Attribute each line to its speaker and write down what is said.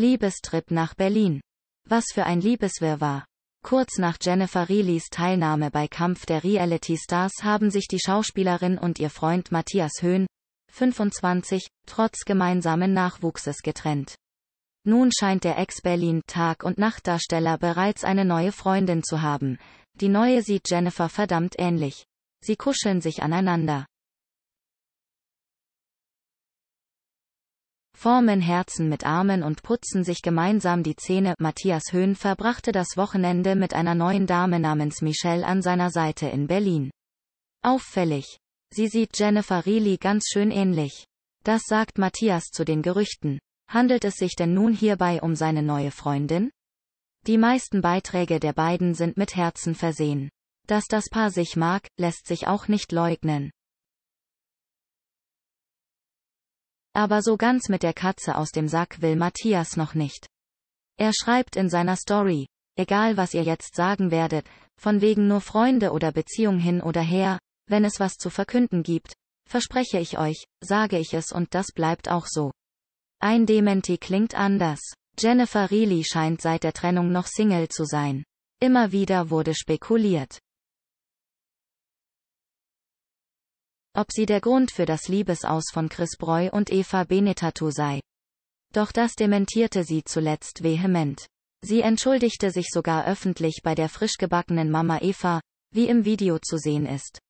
Speaker 1: Liebestrip nach Berlin. Was für ein Liebeswirrwarr. Kurz nach Jennifer Reillys Teilnahme bei Kampf der Reality Stars haben sich die Schauspielerin und ihr Freund Matthias Höhn, 25, trotz gemeinsamen Nachwuchses getrennt. Nun scheint der Ex-Berlin-Tag- und Nachtdarsteller bereits eine neue Freundin zu haben. Die neue sieht Jennifer verdammt ähnlich. Sie kuscheln sich aneinander. formen Herzen mit Armen und putzen sich gemeinsam die Zähne. Matthias Höhn verbrachte das Wochenende mit einer neuen Dame namens Michelle an seiner Seite in Berlin. Auffällig. Sie sieht Jennifer Reilly ganz schön ähnlich. Das sagt Matthias zu den Gerüchten. Handelt es sich denn nun hierbei um seine neue Freundin? Die meisten Beiträge der beiden sind mit Herzen versehen. Dass das Paar sich mag, lässt sich auch nicht leugnen. Aber so ganz mit der Katze aus dem Sack will Matthias noch nicht. Er schreibt in seiner Story, egal was ihr jetzt sagen werdet, von wegen nur Freunde oder Beziehung hin oder her, wenn es was zu verkünden gibt, verspreche ich euch, sage ich es und das bleibt auch so. Ein Dementi klingt anders. Jennifer Reilly scheint seit der Trennung noch Single zu sein. Immer wieder wurde spekuliert. ob sie der Grund für das Liebesaus von Chris Breu und Eva Benetatu sei. Doch das dementierte sie zuletzt vehement. Sie entschuldigte sich sogar öffentlich bei der frischgebackenen Mama Eva, wie im Video zu sehen ist.